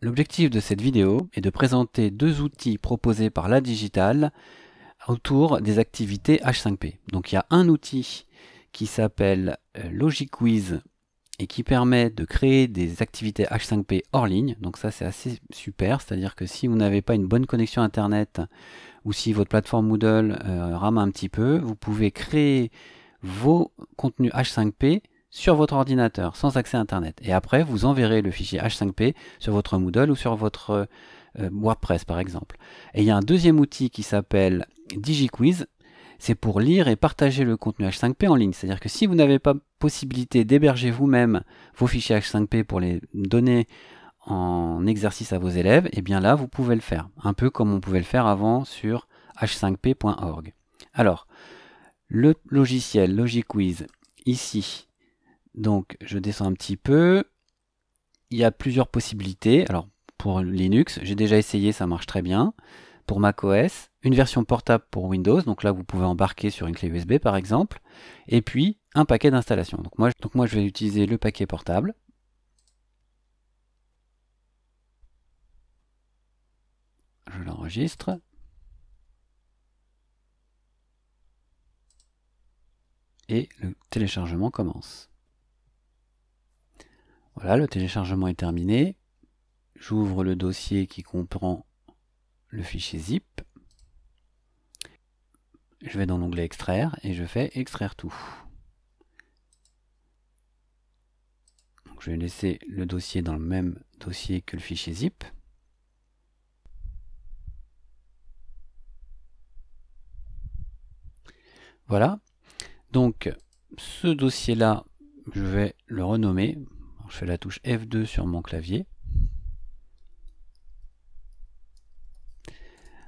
L'objectif de cette vidéo est de présenter deux outils proposés par la digital autour des activités H5P. Donc il y a un outil qui s'appelle euh, quiz et qui permet de créer des activités H5P hors ligne. Donc ça c'est assez super, c'est-à-dire que si vous n'avez pas une bonne connexion internet ou si votre plateforme Moodle euh, rame un petit peu, vous pouvez créer vos contenus H5P sur votre ordinateur sans accès à Internet. Et après, vous enverrez le fichier H5P sur votre Moodle ou sur votre euh, WordPress, par exemple. Et il y a un deuxième outil qui s'appelle DigiQuiz. C'est pour lire et partager le contenu H5P en ligne. C'est-à-dire que si vous n'avez pas possibilité d'héberger vous-même vos fichiers H5P pour les donner en exercice à vos élèves, et eh bien là, vous pouvez le faire. Un peu comme on pouvait le faire avant sur h5p.org. Alors, le logiciel LogiQuiz, ici, donc je descends un petit peu. Il y a plusieurs possibilités. Alors pour Linux, j'ai déjà essayé, ça marche très bien. Pour macOS, une version portable pour Windows, donc là vous pouvez embarquer sur une clé USB par exemple, et puis un paquet d'installation. Donc moi, donc moi je vais utiliser le paquet portable. Je l'enregistre. Et le téléchargement commence. Voilà, le téléchargement est terminé. J'ouvre le dossier qui comprend le fichier zip. Je vais dans l'onglet extraire et je fais extraire tout. je vais laisser le dossier dans le même dossier que le fichier zip. Voilà. Donc ce dossier là, je vais le renommer je fais la touche F2 sur mon clavier.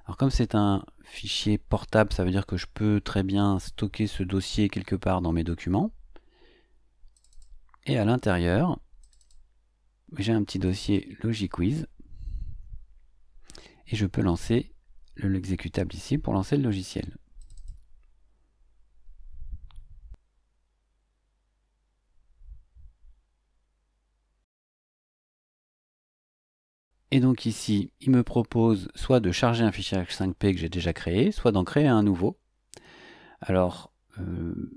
Alors comme c'est un fichier portable, ça veut dire que je peux très bien stocker ce dossier quelque part dans mes documents. Et à l'intérieur, j'ai un petit dossier LogiQuiz. Et je peux lancer l'exécutable ici pour lancer le logiciel. Et donc ici, il me propose soit de charger un fichier H5P que j'ai déjà créé, soit d'en créer un nouveau. Alors, euh,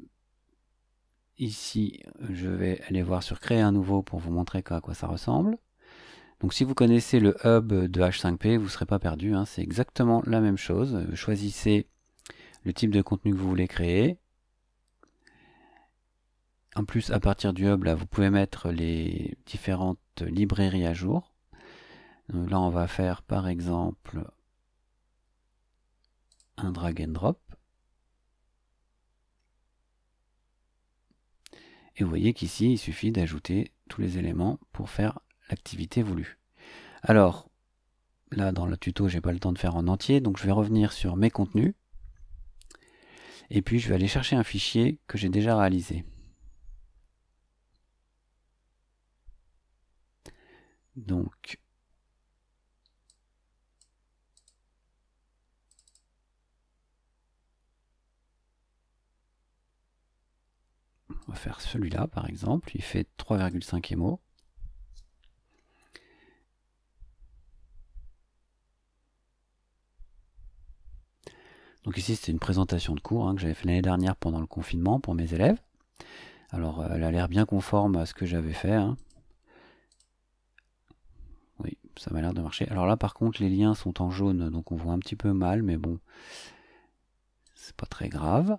ici, je vais aller voir sur créer un nouveau pour vous montrer à quoi ça ressemble. Donc si vous connaissez le hub de H5P, vous ne serez pas perdu, hein, c'est exactement la même chose. Choisissez le type de contenu que vous voulez créer. En plus, à partir du hub, là, vous pouvez mettre les différentes librairies à jour. Euh, là, on va faire par exemple un drag and drop. Et vous voyez qu'ici, il suffit d'ajouter tous les éléments pour faire l'activité voulue. Alors, là, dans le tuto, je n'ai pas le temps de faire en entier, donc je vais revenir sur mes contenus. Et puis, je vais aller chercher un fichier que j'ai déjà réalisé. Donc, On va faire celui-là par exemple, il fait 3,5 émo. Donc ici c'est une présentation de cours hein, que j'avais fait l'année dernière pendant le confinement pour mes élèves. Alors euh, elle a l'air bien conforme à ce que j'avais fait. Hein. Oui, ça m'a l'air de marcher. Alors là par contre les liens sont en jaune donc on voit un petit peu mal mais bon c'est pas très grave.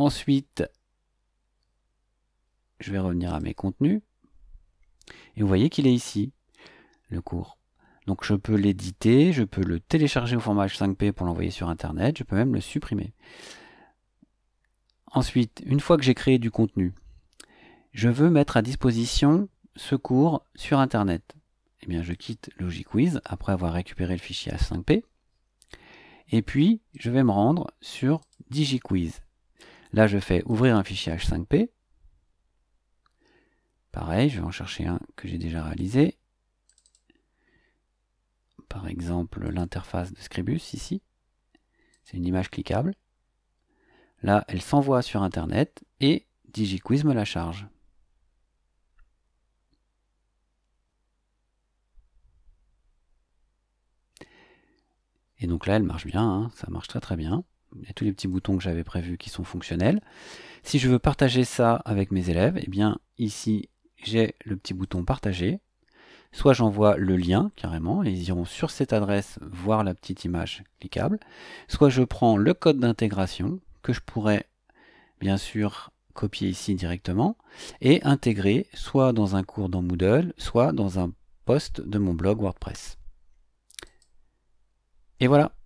Ensuite, je vais revenir à mes contenus. Et vous voyez qu'il est ici, le cours. Donc je peux l'éditer, je peux le télécharger au format H5P pour l'envoyer sur Internet, je peux même le supprimer. Ensuite, une fois que j'ai créé du contenu, je veux mettre à disposition ce cours sur Internet. Eh bien, je quitte LogiQuiz après avoir récupéré le fichier H5P. Et puis, je vais me rendre sur DigiQuiz. Là, je fais ouvrir un fichier H5P. Pareil, je vais en chercher un que j'ai déjà réalisé. Par exemple, l'interface de Scribus, ici. C'est une image cliquable. Là, elle s'envoie sur Internet et DigiQuiz me la charge. Et donc là, elle marche bien, hein. ça marche très très bien il tous les petits boutons que j'avais prévus qui sont fonctionnels. Si je veux partager ça avec mes élèves, eh bien ici j'ai le petit bouton partager. Soit j'envoie le lien carrément et ils iront sur cette adresse voir la petite image cliquable. Soit je prends le code d'intégration que je pourrais bien sûr copier ici directement et intégrer soit dans un cours dans Moodle, soit dans un post de mon blog WordPress. Et voilà,